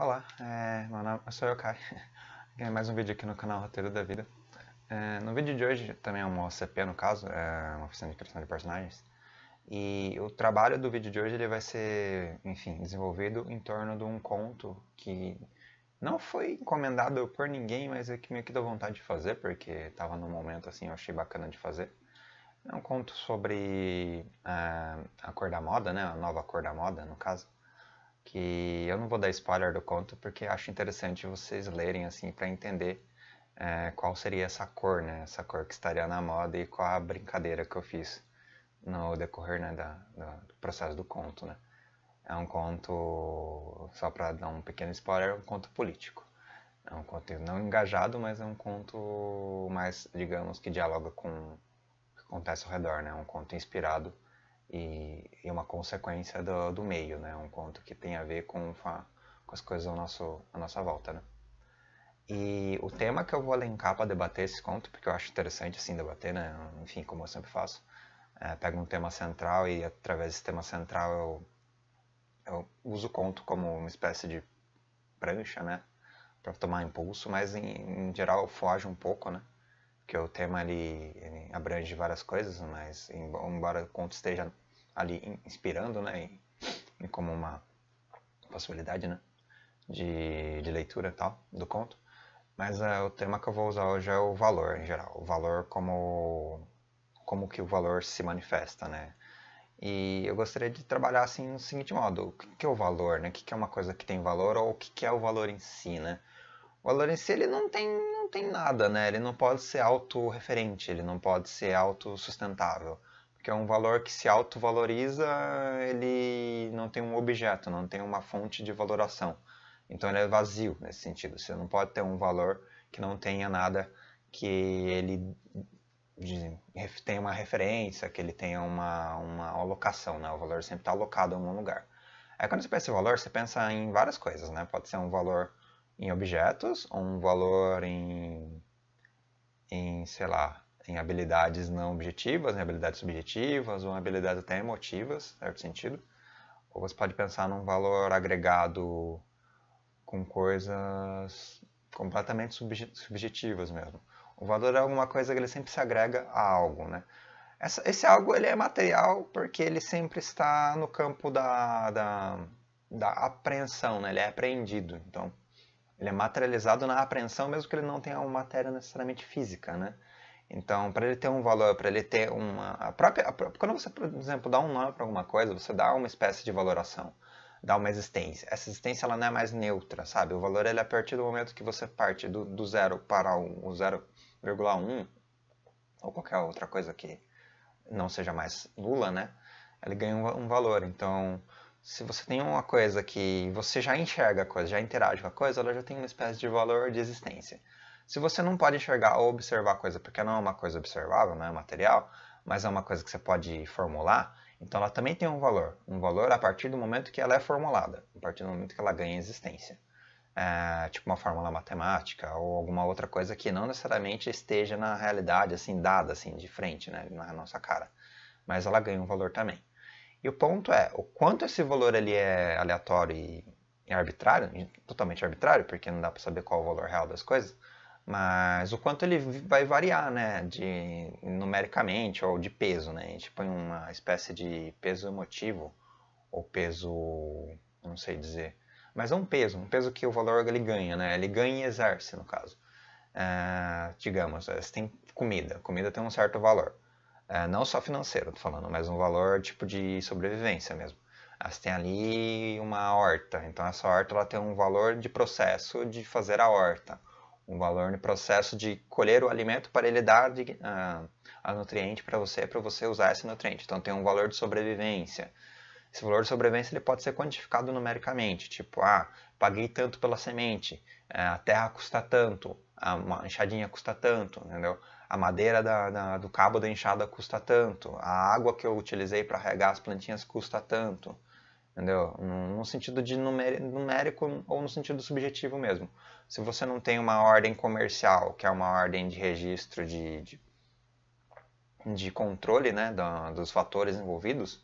Olá, é, meu nome, eu sou o Kai. mais um vídeo aqui no canal Roteiro da Vida. É, no vídeo de hoje, também é uma OCP no caso, é uma oficina de criação de personagens. E o trabalho do vídeo de hoje ele vai ser, enfim, desenvolvido em torno de um conto que não foi encomendado por ninguém, mas é que meio que deu vontade de fazer, porque estava num momento assim, eu achei bacana de fazer. É um conto sobre é, a cor da moda, né? A nova cor da moda, no caso que eu não vou dar spoiler do conto porque acho interessante vocês lerem assim para entender é, qual seria essa cor, né? Essa cor que estaria na moda e qual a brincadeira que eu fiz no decorrer né, da, do processo do conto, né? É um conto, só para dar um pequeno spoiler, é um conto político. É um conto não engajado, mas é um conto mais, digamos, que dialoga com o que acontece ao redor, né? É um conto inspirado e, e uma consequência do, do, meio, né? Um conto que tem a ver com, com as coisas ao nosso, à nossa volta, né? E o tema que eu vou alencar para debater esse conto, porque eu acho interessante assim debater, né? Enfim, como eu sempre faço, é, pego um tema central e através desse tema central eu, eu uso o conto como uma espécie de prancha, né? Para tomar impulso, mas em, em geral foge um pouco, né? que é o tema ali abrange várias coisas, mas embora o conto esteja ali inspirando, né, e como uma possibilidade, né, de, de leitura tal do conto, mas uh, o tema que eu vou usar hoje é o valor em geral, o valor como como que o valor se manifesta, né? E eu gostaria de trabalhar assim no seguinte modo: o que é o valor, né? O que é uma coisa que tem valor ou o que é o valor em si, né? o Lawrence ele não tem, não tem nada, né? Ele não pode ser autorreferente, ele não pode ser autossustentável. Porque é um valor que se autovaloriza, ele não tem um objeto, não tem uma fonte de valoração. Então ele é vazio nesse sentido. Você não pode ter um valor que não tenha nada que ele tenha uma referência, que ele tenha uma, uma alocação, né? O valor sempre está alocado em um lugar. Aí quando você pensa em valor, você pensa em várias coisas, né? Pode ser um valor em objetos, ou um valor em, em sei lá, em habilidades não objetivas, em habilidades subjetivas, ou em habilidades até emotivas, certo sentido. Ou você pode pensar num valor agregado com coisas completamente subjetivas mesmo. O valor é alguma coisa que ele sempre se agrega a algo, né? Essa, esse algo ele é material porque ele sempre está no campo da, da, da apreensão, né? Ele é apreendido, então ele é materializado na apreensão, mesmo que ele não tenha uma matéria necessariamente física, né? Então, para ele ter um valor, para ele ter uma a própria, a própria, quando você, por exemplo, dá um nome para alguma coisa, você dá uma espécie de valoração, dá uma existência. Essa existência ela não é mais neutra, sabe? O valor ele é a partir do momento que você parte do, do zero para um, o 0,1 ou qualquer outra coisa que não seja mais nula, né? Ele ganha um, um valor. Então, se você tem uma coisa que você já enxerga a coisa, já interage com a coisa, ela já tem uma espécie de valor de existência. Se você não pode enxergar ou observar a coisa, porque não é uma coisa observável, não é material, mas é uma coisa que você pode formular, então ela também tem um valor. Um valor a partir do momento que ela é formulada, a partir do momento que ela ganha existência. É, tipo uma fórmula matemática ou alguma outra coisa que não necessariamente esteja na realidade, assim, dada, assim, de frente, né, na nossa cara. Mas ela ganha um valor também. E o ponto é, o quanto esse valor ali é aleatório e arbitrário, totalmente arbitrário, porque não dá para saber qual é o valor real das coisas, mas o quanto ele vai variar, né, de numericamente ou de peso, né? A gente põe uma espécie de peso emotivo ou peso, não sei dizer, mas é um peso, um peso que o valor ele ganha, né? Ele ganha e exerce, no caso. É, digamos, é, você tem comida, comida tem um certo valor. É, não só financeiro, tô falando, mas um valor tipo de sobrevivência mesmo. Ah, você tem ali uma horta, então essa horta ela tem um valor de processo de fazer a horta, um valor no processo de colher o alimento para ele dar de, uh, ah, a nutriente para você, para você usar esse nutriente. Então tem um valor de sobrevivência. Esse valor de sobrevivência ele pode ser quantificado numericamente, tipo, ah, paguei tanto pela semente, a terra custa tanto, a enxadinha custa tanto, entendeu? a madeira da, da, do cabo da enxada custa tanto, a água que eu utilizei para regar as plantinhas custa tanto, entendeu? No sentido de numérico ou no sentido subjetivo mesmo. Se você não tem uma ordem comercial, que é uma ordem de registro de, de, de controle né, da, dos fatores envolvidos,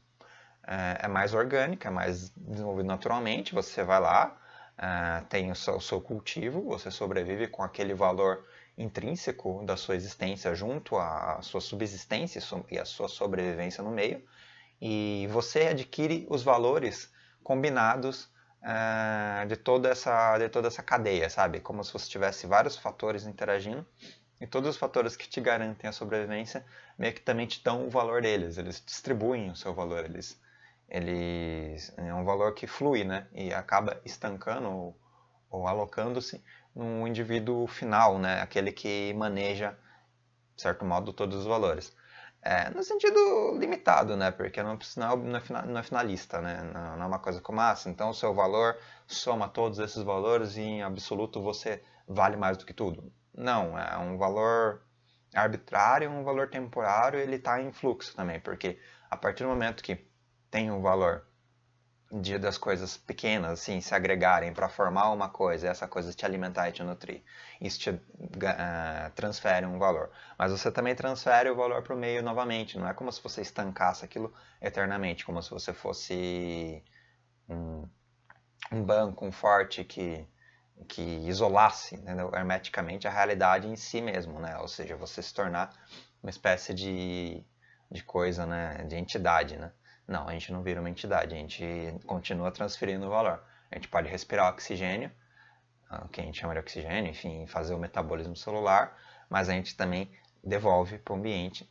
é, é mais orgânica, é mais desenvolvido naturalmente, você vai lá, é, tem o seu, o seu cultivo, você sobrevive com aquele valor intrínseco da sua existência junto à sua subsistência e à sua sobrevivência no meio, e você adquire os valores combinados uh, de, toda essa, de toda essa cadeia, sabe? Como se você tivesse vários fatores interagindo e todos os fatores que te garantem a sobrevivência meio que também te dão o valor deles, eles distribuem o seu valor, eles, eles é um valor que flui, né? E acaba estancando ou, ou alocando-se no indivíduo final, né? aquele que maneja, de certo modo, todos os valores. É, no sentido limitado, né? Porque não, é, é não é finalista, né? Não, é uma coisa como massa. Ah, então, o seu valor soma todos esses valores e, em absoluto, você vale mais do que tudo. Não, é um valor arbitrário, um valor temporário, ele está em fluxo também, porque a partir do momento que tem um valor dia das coisas pequenas assim se agregarem para formar uma coisa, essa coisa te alimentar e te nutrir. Isso te uh, transfere um valor. Mas você também transfere o valor para o meio novamente. Não é como se você estancasse aquilo eternamente, como se você fosse um, um banco, um forte que que isolasse entendeu? hermeticamente a realidade em si mesmo, né? Ou seja, você se tornar uma espécie de, de coisa, né? De entidade, né? Não, a gente não vira uma entidade, a gente continua transferindo o valor. A gente pode respirar oxigênio, ah, o que a gente chama de oxigênio, enfim, fazer o metabolismo celular, mas a gente também devolve para o ambiente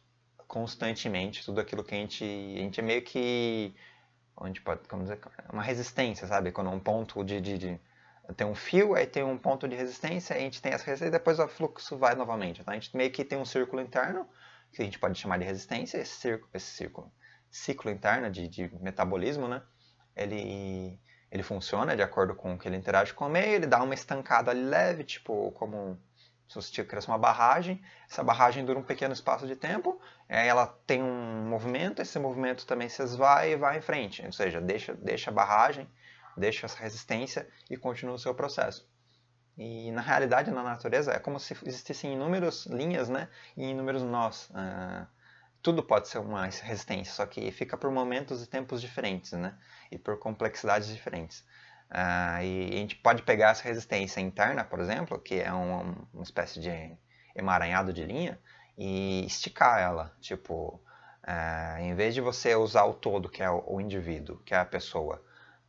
constantemente tudo aquilo que a gente. A gente é meio que. Onde pode. Como dizer? Uma resistência, sabe? Quando um ponto de, de, de tem um fio, aí tem um ponto de resistência, a gente tem essa resistência e depois o fluxo vai novamente. Então a gente meio que tem um círculo interno, que a gente pode chamar de resistência, esse círculo, esse círculo ciclo interno de, de metabolismo, né? Ele, ele funciona de acordo com o que ele interage com o meio, ele dá uma estancada ali leve, tipo como se você criasse uma barragem, essa barragem dura um pequeno espaço de tempo, ela tem um movimento, esse movimento também se esvai e vai em frente, ou seja, deixa, deixa a barragem, deixa essa resistência e continua o seu processo. E na realidade, na natureza, é como se existissem inúmeras linhas né, e inúmeros nós. Uh, tudo pode ser uma resistência, só que fica por momentos e tempos diferentes, né? E por complexidades diferentes. Ah, e a gente pode pegar essa resistência interna, por exemplo, que é uma, uma espécie de emaranhado de linha, e esticar ela. Tipo, ah, em vez de você usar o todo, que é o, o indivíduo, que é a pessoa,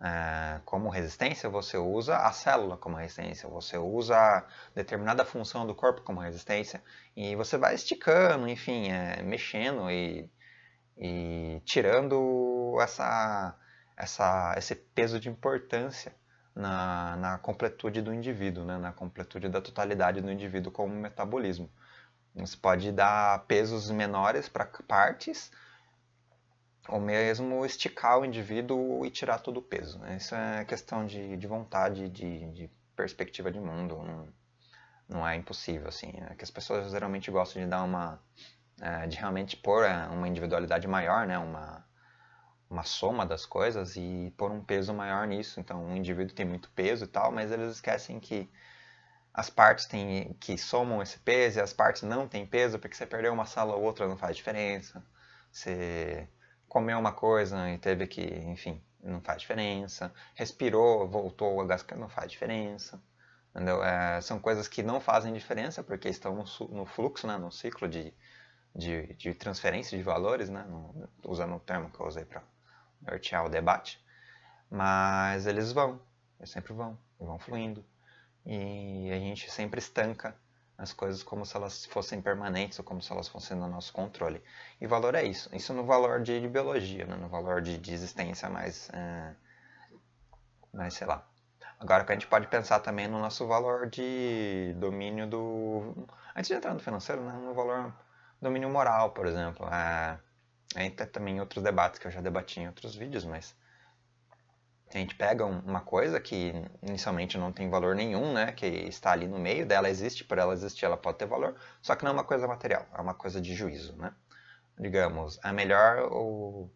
é, como resistência, você usa a célula como resistência, você usa determinada função do corpo como resistência, e você vai esticando, enfim, é, mexendo e, e tirando essa, essa, esse peso de importância na, na completude do indivíduo, né? na completude da totalidade do indivíduo como metabolismo. Você pode dar pesos menores para partes ou mesmo esticar o indivíduo e tirar todo o peso. Né? Isso é questão de, de vontade, de, de perspectiva de mundo. Não, não é impossível, assim. Né? que as pessoas geralmente gostam de dar uma... É, de realmente pôr é, uma individualidade maior, né? Uma, uma soma das coisas e pôr um peso maior nisso. Então, um indivíduo tem muito peso e tal, mas eles esquecem que as partes têm, que somam esse peso e as partes não têm peso, porque você perder uma sala ou outra não faz diferença. Você comeu uma coisa e teve que, enfim, não faz diferença. Respirou, voltou a gastar, não faz diferença. É, são coisas que não fazem diferença porque estão no, no fluxo, né, no ciclo de, de, de, transferência de valores, né, no, usando o termo que eu usei para nortear o debate. Mas eles vão, eles sempre vão, vão fluindo. E a gente sempre estanca as coisas como se elas fossem permanentes ou como se elas fossem no nosso controle. E valor é isso. Isso no valor de, de biologia, né? no valor de, de existência mais, é, mais, sei lá. Agora que a gente pode pensar também é no nosso valor de domínio do... Antes de entrar no financeiro, né? no valor domínio moral, por exemplo. É, é, tem também outros debates que eu já debati em outros vídeos, mas a gente pega uma coisa que inicialmente não tem valor nenhum, né, que está ali no meio dela, existe, por ela existir, ela pode ter valor, só que não é uma coisa material, é uma coisa de juízo, né? Digamos, é melhor ou... O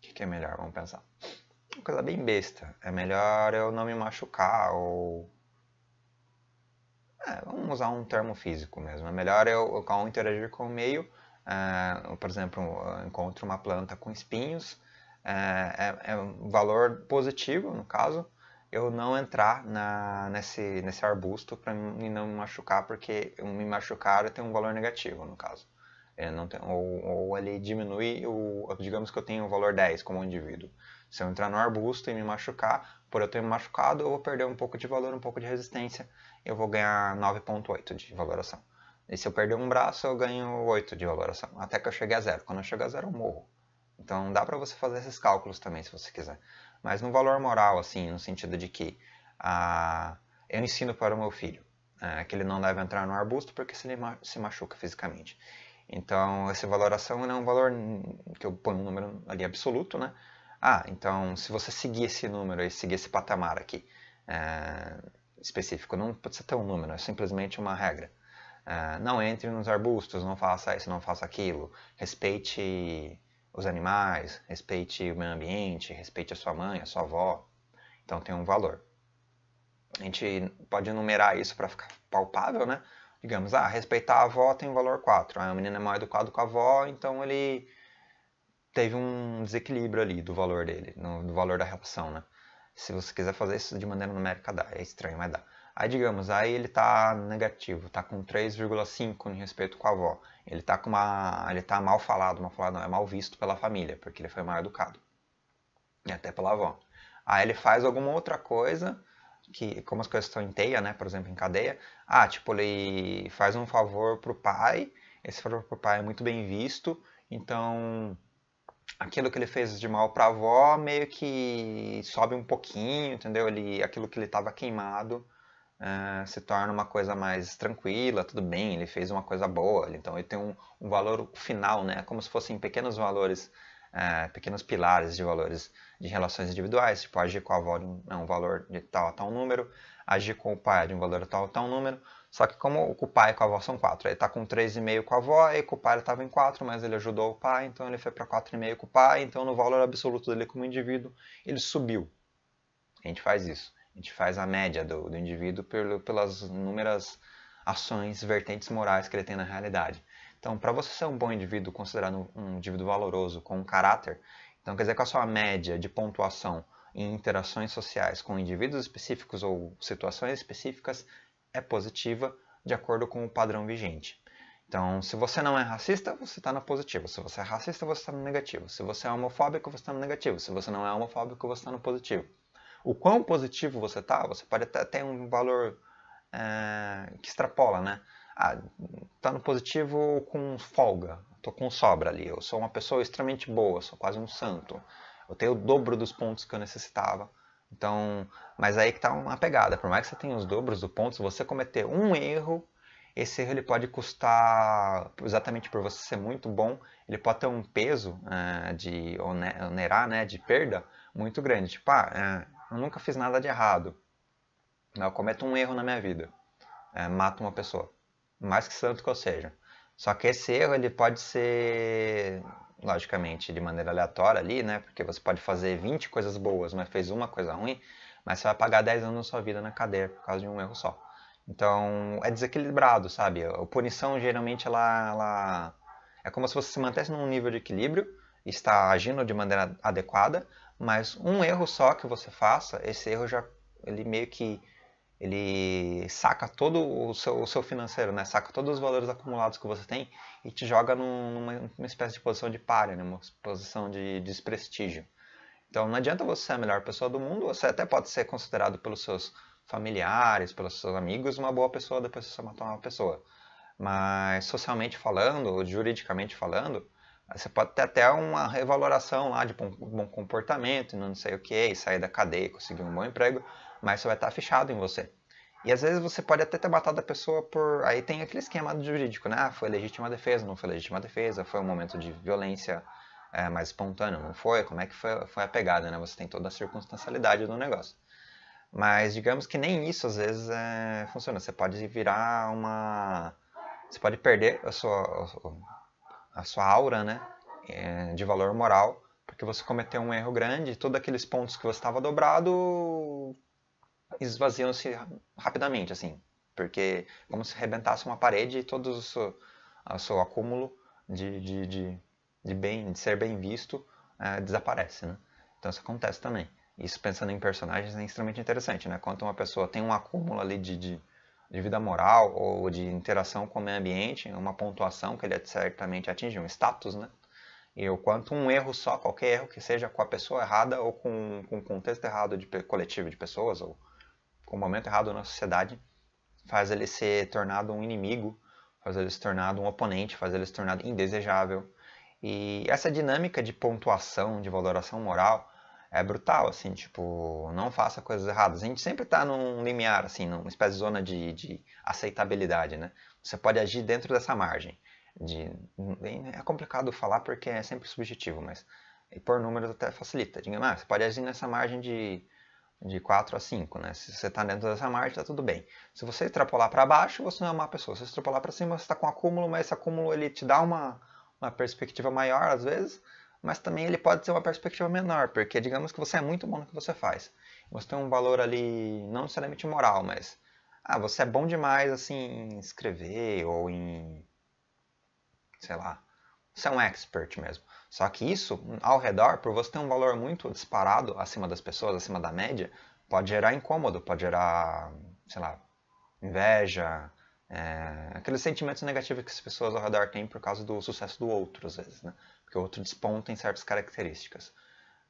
que, é melhor? Vamos pensar. Uma coisa bem besta. É melhor eu não me machucar ou... É, vamos usar um termo físico mesmo. É melhor eu, eu interagir com o meio, é, por exemplo, eu encontro uma planta com espinhos, é, é, é, um valor positivo, no caso, eu não entrar na, nesse, nesse arbusto para não me machucar, porque me machucar tem um valor negativo, no caso. não ou, ou ele diminui, o, digamos que eu tenho o um valor 10 como indivíduo. Se eu entrar no arbusto e me machucar, por eu ter me machucado, eu vou perder um pouco de valor, um pouco de resistência, eu vou ganhar 9.8 de valoração. E se eu perder um braço, eu ganho 8 de valoração, até que eu chegue a zero. Quando eu chegar a zero, eu morro. Então dá para você fazer esses cálculos também, se você quiser. Mas no valor moral, assim, no sentido de que ah, eu ensino para o meu filho ah, que ele não deve entrar no arbusto porque se ele se machuca fisicamente. Então essa valoração não é um valor que eu ponho um número ali absoluto, né? Ah, então se você seguir esse número e seguir esse patamar aqui é, específico, não ser ter um número, é simplesmente uma regra. É, não entre nos arbustos, não faça isso, não faça aquilo, respeite os animais, respeite o meio ambiente, respeite a sua mãe, a sua avó. Então tem um valor. A gente pode enumerar isso para ficar palpável, né? Digamos, ah, respeitar a avó tem um valor 4. Ah, o menino é mal educado com a avó, então ele teve um desequilíbrio ali do valor dele, no, do valor da relação, né? Se você quiser fazer isso de maneira numérica, dá. É estranho, mas dá. Aí, digamos, aí ele tá negativo, tá com 3,5 em respeito com a avó. Ele tá com uma, ele tá mal falado, mal falado não, é mal visto pela família, porque ele foi mal educado. E até pela avó. Aí ele faz alguma outra coisa, que como as coisas estão em teia, né, por exemplo, em cadeia, ah, tipo, ele faz um favor pro pai, esse favor pro pai é muito bem visto, então aquilo que ele fez de mal pra avó meio que sobe um pouquinho, entendeu? Ele, aquilo que ele estava queimado uh, se torna uma coisa mais tranquila, tudo bem, ele fez uma coisa boa, então ele tem um, um valor final, né? É como se fossem pequenos valores, uh, pequenos pilares de valores de relações individuais, tipo agir com a avó de um, é um valor de tal a tal número, agir com o pai de um valor de tal a tal número, só que como o pai com a avó são 4, ele está com 3,5 com a avó, e com o pai ele estava em 4, mas ele ajudou o pai, então ele foi para 4,5 com o pai, então no valor absoluto dele como indivíduo, ele subiu. A gente faz isso. A gente faz a média do, do indivíduo pelo, pelas inúmeras ações, vertentes morais que ele tem na realidade. Então, para você ser um bom indivíduo, considerado um indivíduo valoroso, com um caráter, então quer dizer que a sua média de pontuação em interações sociais com indivíduos específicos ou situações específicas é positiva de acordo com o padrão vigente. Então, se você não é racista, você está no positivo. Se você é racista, você está no negativo. Se você é homofóbico, você está no negativo. Se você não é homofóbico, você está no positivo o quão positivo você está, você pode até ter um valor é, que extrapola, né? Ah, tá no positivo com folga, tô com sobra ali, eu sou uma pessoa extremamente boa, sou quase um santo, eu tenho o dobro dos pontos que eu necessitava. Então, mas aí que tá uma pegada, por mais que você tenha os dobros do pontos se você cometer um erro, esse erro ele pode custar, exatamente por você ser muito bom, ele pode ter um peso é, de onerar, né, de perda muito grande. Tipo, ah, é, eu nunca fiz nada de errado. Eu cometo um erro na minha vida. É, mato uma pessoa. Mais que santo que eu seja. Só que esse erro ele pode ser, logicamente, de maneira aleatória ali, né? Porque você pode fazer 20 coisas boas, mas fez uma coisa ruim, mas você vai pagar 10 anos da sua vida na cadeia por causa de um erro só. Então, é desequilibrado, sabe? A punição geralmente ela, ela é como se você se mantesse num nível de equilíbrio, está agindo de maneira adequada, mas um erro só que você faça, esse erro já ele meio que ele saca todo o seu, o seu financeiro, né? Saca todos os valores acumulados que você tem e te joga numa, numa espécie de posição de párea, né? Uma posição de, de desprestígio. Então não adianta você ser a melhor pessoa do mundo, você até pode ser considerado pelos seus familiares, pelos seus amigos, uma boa pessoa depois você matar uma pessoa. Mas socialmente falando, ou juridicamente falando, você pode ter até uma revaloração lá de bom, bom comportamento, não sei o que, sair da cadeia, conseguir um bom emprego, mas você vai estar fechado em você. E às vezes você pode até ter matado a pessoa por. Aí tem aquele esquema jurídico, né? Ah, foi legítima defesa, não foi legítima defesa, foi um momento de violência é, mais espontâneo, não foi? Como é que foi, foi a pegada, né? Você tem toda a circunstancialidade do negócio. Mas digamos que nem isso às vezes é, funciona. Você pode virar uma. Você pode perder a sua, a sua aura né, eh, de valor moral, porque você cometeu um erro grande, todos aqueles pontos que você estava dobrado esvaziam-se rapidamente, assim, porque como se rebentasse uma parede e todo o seu, o seu acúmulo de, de, de, de, bem, de ser bem visto é, desaparece, né? Então isso acontece também. Isso pensando em personagens é extremamente interessante, né? Quanto uma pessoa tem um acúmulo ali de, de de vida moral ou de interação com o meio ambiente, uma pontuação que ele certamente atinge, um status, né? E o quanto um erro só, qualquer erro que seja com a pessoa errada ou com, com o contexto errado de coletivo de pessoas ou com o momento errado na sociedade, faz ele ser tornado um inimigo, faz ele se tornado um oponente, faz ele se tornado indesejável. E essa dinâmica de pontuação, de valoração moral, é brutal, assim, tipo, não faça coisas erradas. A gente sempre está num limiar, assim, numa espécie de zona de, de, aceitabilidade, né? Você pode agir dentro dessa margem. De, é complicado falar porque é sempre subjetivo, mas por números até facilita. Digamos, ah, você pode agir nessa margem de, de 4 a 5, né? Se você está dentro dessa margem, está tudo bem. Se você extrapolar para baixo, você não é uma pessoa. Se você extrapolar para cima, você está com acúmulo, mas esse acúmulo ele te dá uma, uma perspectiva maior, às vezes, mas também ele pode ter uma perspectiva menor, porque digamos que você é muito bom no que você faz. Você tem um valor ali, não necessariamente moral, mas ah, você é bom demais assim em escrever ou em sei lá, você é um expert mesmo. Só que isso, ao redor, por você ter um valor muito disparado acima das pessoas, acima da média, pode gerar incômodo, pode gerar, sei lá, inveja, é, aqueles sentimentos negativos que as pessoas ao redor têm por causa do sucesso do outro, às vezes, né? Porque o outro desponta em certas características.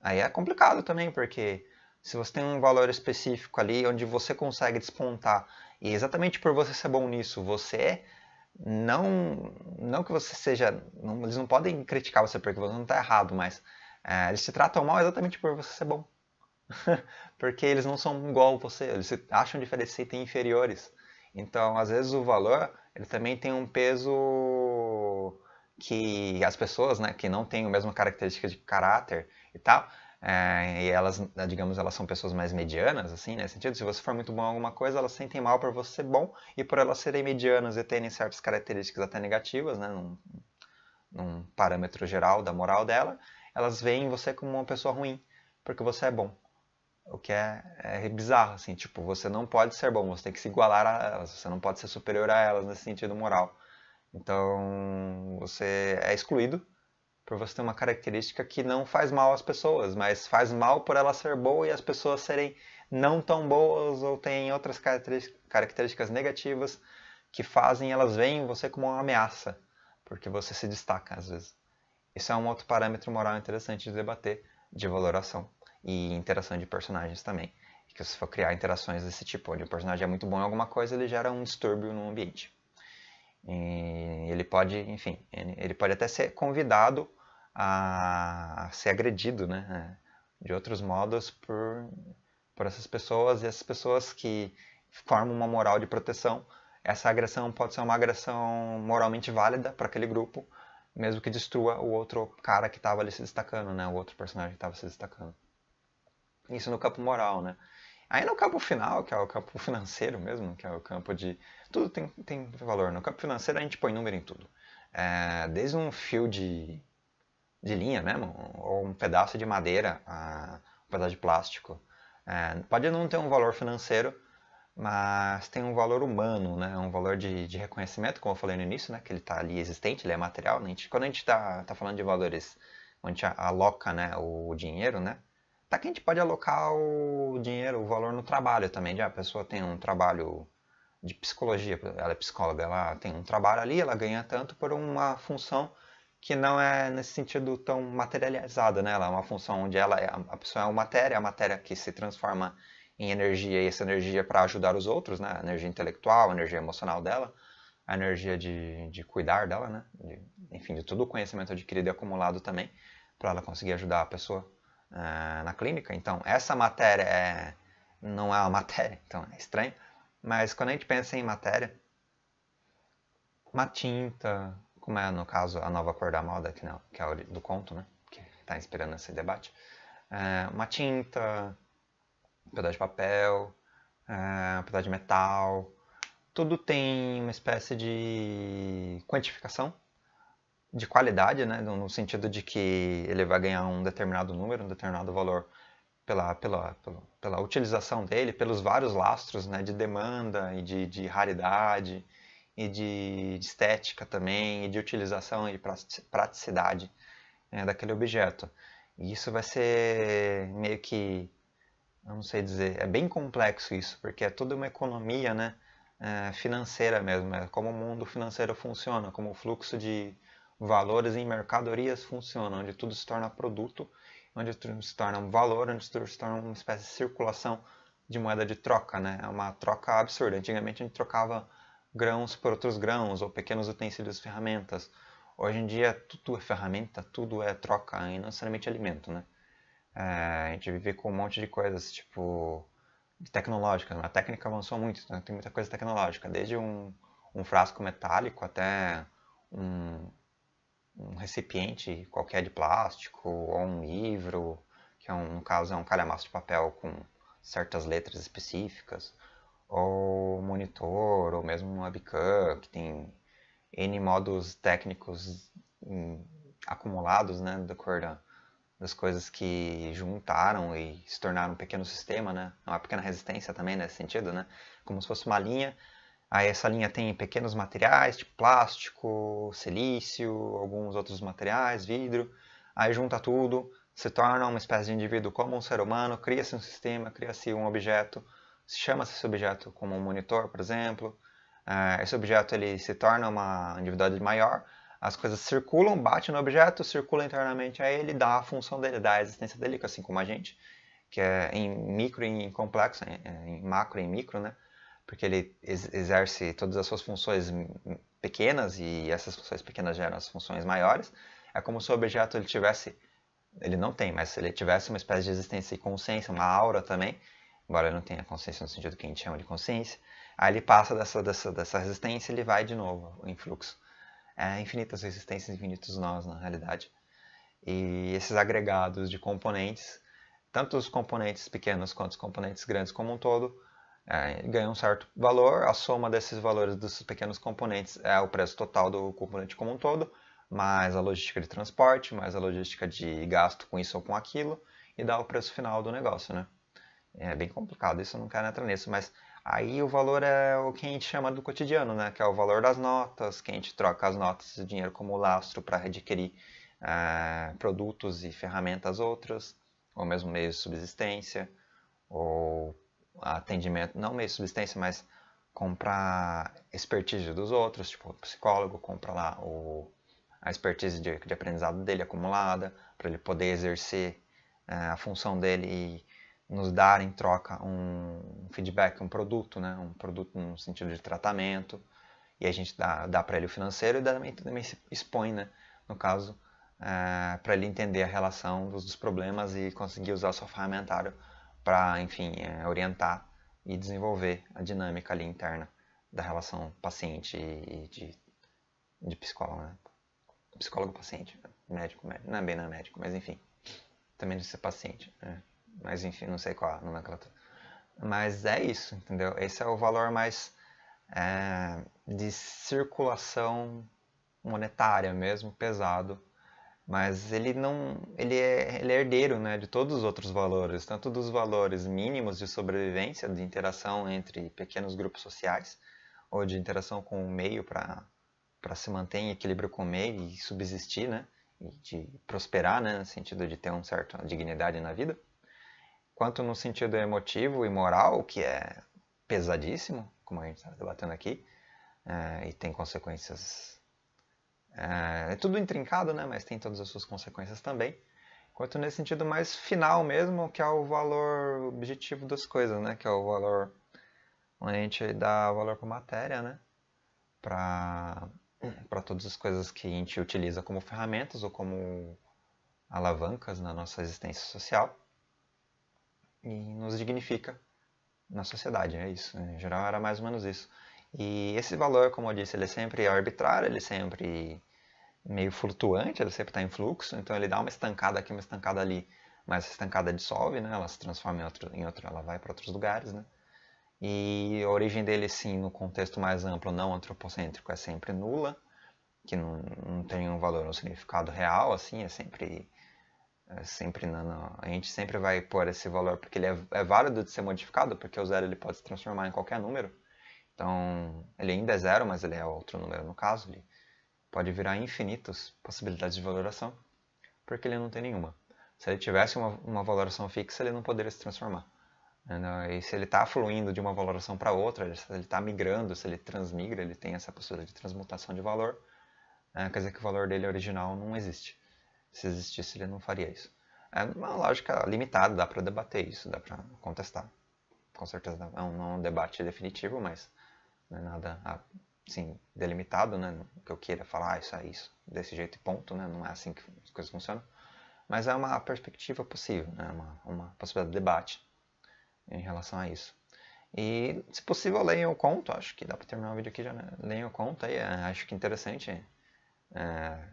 Aí é complicado também, porque se você tem um valor específico ali onde você consegue despontar, e exatamente por você ser bom nisso, você não não que você seja, não, eles não podem criticar você porque você não está errado, mas é, eles se tratam mal exatamente por você ser bom. porque eles não são igual você, eles se acham diferentes e têm inferiores. Então, às vezes o valor ele também tem um peso que as pessoas, né, que não têm a mesma característica de caráter e tal, é, e elas, né, digamos, elas são pessoas mais medianas, assim, nesse sentido, se você for muito bom em alguma coisa, elas sentem mal por você ser bom, e por elas serem medianas e terem certas características até negativas, né, num, num parâmetro geral da moral dela, elas veem você como uma pessoa ruim, porque você é bom. O que é, é bizarro, assim, tipo, você não pode ser bom, você tem que se igualar a elas, você não pode ser superior a elas nesse sentido moral. Então, você é excluído por você ter uma característica que não faz mal às pessoas, mas faz mal por ela ser boa e as pessoas serem não tão boas ou têm outras características negativas que fazem elas veem você como uma ameaça, porque você se destaca às vezes. Isso é um outro parâmetro moral interessante de debater de valoração e interação de personagens também. Que se for criar interações desse tipo, onde o personagem é muito bom em alguma coisa, ele gera um distúrbio no ambiente. E ele pode, enfim, ele pode até ser convidado a ser agredido, né? É, de outros modos por, por essas pessoas e essas pessoas que formam uma moral de proteção. Essa agressão pode ser uma agressão moralmente válida para aquele grupo, mesmo que destrua o outro cara que estava ali se destacando, né? O outro personagem que estava se destacando. Isso no campo moral, né? Aí no campo final, que é o campo financeiro mesmo, que é o campo de. Tudo tem, tem valor. No né? campo financeiro a gente põe número em tudo. É, desde um fio de, de linha né? mesmo, ou um pedaço de madeira, um pedaço de plástico. É, pode não ter um valor financeiro, mas tem um valor humano, né? um valor de, de reconhecimento, como eu falei no início, né? que ele está ali existente, ele é material. Né? A gente, quando a gente está tá falando de valores onde a gente aloca né? o, o dinheiro, né? Tá que a gente pode alocar o dinheiro, o valor no trabalho também. Já a pessoa tem um trabalho de psicologia, ela é psicóloga, ela tem um trabalho ali, ela ganha tanto por uma função que não é nesse sentido tão materializada, né? Ela é uma função onde ela é, a pessoa é uma matéria, é a matéria que se transforma em energia e essa energia para ajudar os outros, né? energia intelectual, energia emocional dela, a energia de, de cuidar dela, né? De, enfim, de todo o conhecimento adquirido e acumulado também, para ela conseguir ajudar a pessoa ah, na clínica. Então, essa matéria é, não é uma matéria, então é estranho. Mas quando a gente pensa em matéria, uma tinta, como é no caso a nova cor da moda, que, não, que é do conto, né? Que está inspirando esse debate. É, uma tinta, um pedaço de papel, é, um pedaço de metal. Tudo tem uma espécie de quantificação de qualidade, né? no sentido de que ele vai ganhar um determinado número, um determinado valor pela, pela, pela, pela utilização dele, pelos vários lastros né? de demanda e de, de raridade e de, estética também, e de utilização e praticidade né? daquele objeto. E isso vai ser meio que, eu não sei dizer, é bem complexo isso, porque é toda uma economia né? É, financeira mesmo, é como o mundo financeiro funciona, como o fluxo de valores em mercadorias funcionam, onde tudo se torna produto, onde tudo se torna um valor, onde tudo se torna uma espécie de circulação de moeda de troca, né? É uma troca absurda. Antigamente a gente trocava grãos por outros grãos, ou pequenos utensílios, ferramentas. Hoje em dia tudo é ferramenta, tudo é troca, e não necessariamente alimento, né? É, a gente vive com um monte de coisas, tipo, tecnológicas. Né? A técnica avançou muito, então tem muita coisa tecnológica, desde um, um frasco metálico até um, recipiente qualquer de plástico ou um livro, que é um, no caso é um calhamaço de papel com certas letras específicas, ou monitor, ou mesmo um webcam, que tem N modos técnicos em, acumulados né, da cor da, das coisas que juntaram e se tornaram um pequeno sistema, né? uma pequena resistência também nesse sentido, né? como se fosse uma linha Aí essa linha tem pequenos materiais, tipo plástico, silício, alguns outros materiais, vidro. Aí junta tudo, se torna uma espécie de indivíduo como um ser humano, cria-se um sistema, cria-se um objeto, se chama esse objeto como um monitor, por exemplo. É, esse objeto ele se torna uma individualidade maior, as coisas circulam, batem no objeto, circulam internamente a ele, dá a função dele, dá a existência dele, é assim como a gente, que é em micro e em complexo, em macro e em micro, né? porque ele exerce todas as suas funções pequenas e essas funções pequenas geram as funções maiores. É como se o objeto ele tivesse, ele não tem, mas se ele tivesse uma espécie de existência e consciência, uma aura também, embora ele não tenha consciência no sentido que a gente chama de consciência, aí ele passa dessa, dessa, dessa resistência e ele vai de novo em fluxo. É infinitas resistências, infinitos nós na realidade. E esses agregados de componentes, tanto os componentes pequenos quanto os componentes grandes como um todo, é, ganha um certo valor, a soma desses valores desses pequenos componentes é o preço total do componente como um todo, mais a logística de transporte, mais a logística de gasto com isso ou com aquilo, e dá o preço final do negócio, né? É bem complicado, isso eu não quero entrar nisso, mas aí o valor é o que a gente chama do cotidiano, né? Que é o valor das notas, que a gente troca as notas e o dinheiro como lastro para adquirir é, produtos e ferramentas outras, ou mesmo meios de subsistência, ou atendimento, não meio subsistência, mas comprar expertise dos outros, tipo o psicólogo compra lá o, a expertise de, de aprendizado dele acumulada, para ele poder exercer é, a função dele e nos dar em troca um feedback, um produto, né? um produto no sentido de tratamento, e a gente dá, dá para ele o financeiro e também, também se expõe, né? no caso, é, para ele entender a relação dos, dos problemas e conseguir usar o seu ferramentário para, enfim, é, orientar e desenvolver a dinâmica ali interna da relação paciente e de, de psicólogo, né? Psicólogo-paciente, médico, médico, não é bem não é médico, mas enfim, também de ser paciente, né? Mas enfim, não sei qual é a nomenclatura. Mas é isso, entendeu? Esse é o valor mais é, de circulação monetária mesmo, pesado, mas ele não ele é, ele é, herdeiro né, de todos os outros valores, tanto dos valores mínimos de sobrevivência, de interação entre pequenos grupos sociais, ou de interação com o meio para se manter em equilíbrio com o meio e subsistir, né, e de prosperar, né, no sentido de ter uma certa dignidade na vida, quanto no sentido emotivo e moral, que é pesadíssimo, como a gente está debatendo aqui, é, e tem consequências é, é, tudo intrincado, né? mas tem todas as suas consequências também. Enquanto nesse sentido mais final mesmo, que é o valor objetivo das coisas, né? que é o valor onde a gente dá valor para a matéria, né? para todas as coisas que a gente utiliza como ferramentas ou como alavancas na nossa existência social e nos dignifica na sociedade, é isso. Em geral era mais ou menos isso. E esse valor, como eu disse, ele é sempre arbitrário, ele é sempre meio flutuante, ele sempre está em fluxo, então ele dá uma estancada aqui, uma estancada ali, mas essa estancada dissolve, né? ela se transforma em outro, em outro ela vai para outros lugares. Né? E a origem dele, sim, no contexto mais amplo, não antropocêntrico, é sempre nula, que não, não tem um valor, um significado real, assim, é sempre é sempre não, não. a gente sempre vai pôr esse valor porque ele é, é válido de ser modificado porque o zero ele pode se transformar em qualquer número então, ele ainda é zero, mas ele é outro número no caso, ele pode virar infinitos possibilidades de valoração, porque ele não tem nenhuma. Se ele tivesse uma, uma valoração fixa, ele não poderia se transformar. E se ele está fluindo de uma valoração para outra, se ele está migrando, se ele transmigra, ele tem essa possibilidade de transmutação de valor, é, quer dizer que o valor dele original não existe. Se existisse, ele não faria isso. É uma lógica limitada, dá para debater isso, dá para contestar. Com certeza não é um debate definitivo, mas não é nada ah, assim delimitado, né? Que eu queira falar ah, isso é isso desse jeito e ponto, né? Não é assim que as coisas funcionam, mas é uma perspectiva possível, né? Uma, uma possibilidade de debate em relação a isso. E se possível leiam o conto, acho que dá para terminar o vídeo aqui já, né? leiam o conto aí, é, acho que interessante é,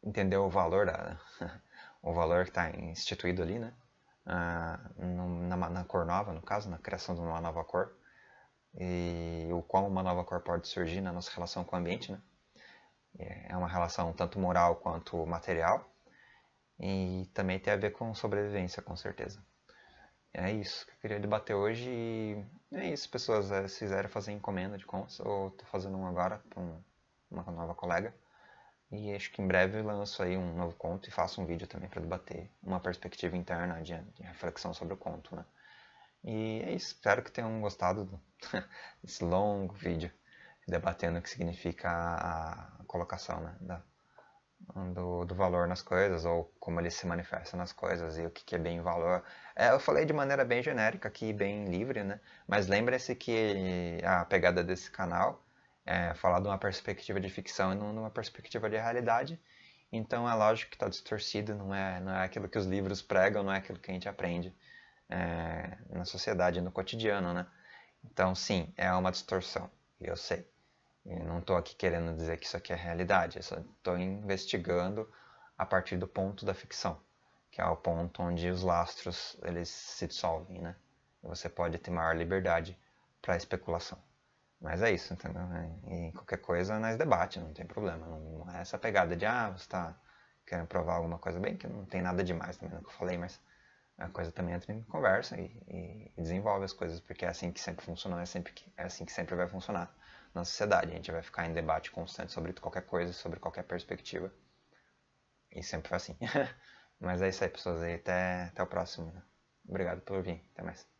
entender o valor da, o valor que está instituído ali, né? Ah, na, na, cor nova, no caso, na criação de uma nova cor. E o qual uma nova cor pode surgir na nossa relação com o ambiente, né? É uma relação tanto moral quanto material e também tem a ver com sobrevivência, com certeza. É isso que eu queria debater hoje e é isso, pessoas, é, se quiserem fazer encomenda de contas, eu estou fazendo um agora com uma nova colega e acho que em breve lanço aí um novo conto e faço um vídeo também para debater uma perspectiva interna de, de reflexão sobre o conto, né? E é isso. Espero que tenham gostado desse longo vídeo debatendo o que significa a colocação né, da, do, do, valor nas coisas ou como ele se manifesta nas coisas e o que, que é bem valor. É, eu falei de maneira bem genérica aqui, bem livre, né? Mas lembre-se que a pegada desse canal é falar de uma perspectiva de ficção e não de uma perspectiva de realidade. Então é lógico que está distorcido, não é, não é aquilo que os livros pregam, não é aquilo que a gente aprende é, na sociedade, no cotidiano, né? Então, sim, é uma distorção, eu sei. Eu não estou aqui querendo dizer que isso aqui é realidade, eu só estou investigando a partir do ponto da ficção, que é o ponto onde os lastros eles se dissolvem, né? Você pode ter maior liberdade para especulação. Mas é isso, entendeu? E qualquer coisa nós debate, não tem problema. Não é essa pegada de, ah, você está querendo provar alguma coisa bem, que não tem nada demais também, no que eu falei, mas a coisa também entra em conversa e, e, e, desenvolve as coisas, porque é assim que sempre funcionou, é, sempre que, é assim que sempre vai funcionar na sociedade. A gente vai ficar em debate constante sobre qualquer coisa, sobre qualquer perspectiva. E sempre foi assim. Mas é isso aí, pessoas. E até, até o próximo. Né? Obrigado por vir. Até mais.